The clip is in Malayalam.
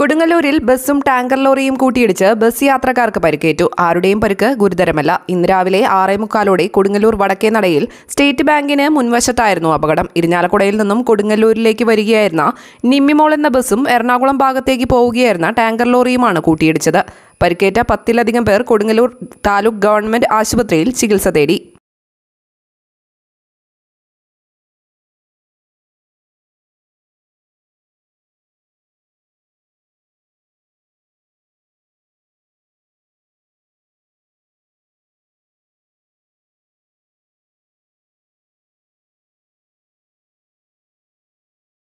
കൊടുങ്ങല്ലൂരിൽ ബസ്സും ടാങ്കർ ലോറിയും കൂട്ടിയിടിച്ച് ബസ് യാത്രക്കാർക്ക് പരിക്കേറ്റു ആരുടെയും പരുക്ക് ഗുരുതരമല്ല ഇന്ന് രാവിലെ ആറേ മുക്കാലോടെ കൊടുങ്ങല്ലൂർ വടക്കേനടയിൽ സ്റ്റേറ്റ് ബാങ്കിന് മുൻവശത്തായിരുന്നു അപകടം ഇരിഞ്ഞാലക്കുടയിൽ നിന്നും കൊടുങ്ങല്ലൂരിലേക്ക് വരികയായിരുന്ന നിമ്മിമോൾ എന്ന ബസ്സും എറണാകുളം ഭാഗത്തേക്ക് പോവുകയായിരുന്ന ടാങ്കർ ലോറിയുമാണ് കൂട്ടിയിടിച്ചത് പരിക്കേറ്റ പത്തിലധികം പേർ കൊടുങ്ങല്ലൂർ താലൂക്ക് ഗവൺമെന്റ് ആശുപത്രിയിൽ ചികിത്സ തേടി